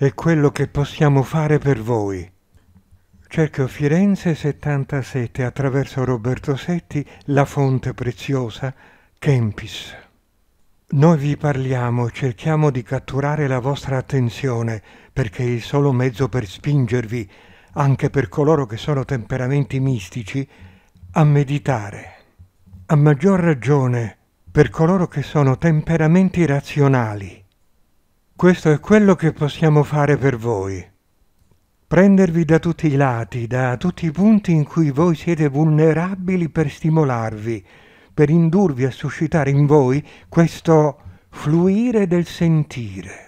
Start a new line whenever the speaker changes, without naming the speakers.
e quello che possiamo fare per voi. Cerchio Firenze 77 attraverso Roberto Setti, La Fonte Preziosa, Kempis. Noi vi parliamo, cerchiamo di catturare la vostra attenzione, perché il solo mezzo per spingervi, anche per coloro che sono temperamenti mistici, a meditare. A maggior ragione per coloro che sono temperamenti razionali questo è quello che possiamo fare per voi. Prendervi da tutti i lati, da tutti i punti in cui voi siete vulnerabili per stimolarvi, per indurvi a suscitare in voi questo fluire del sentire.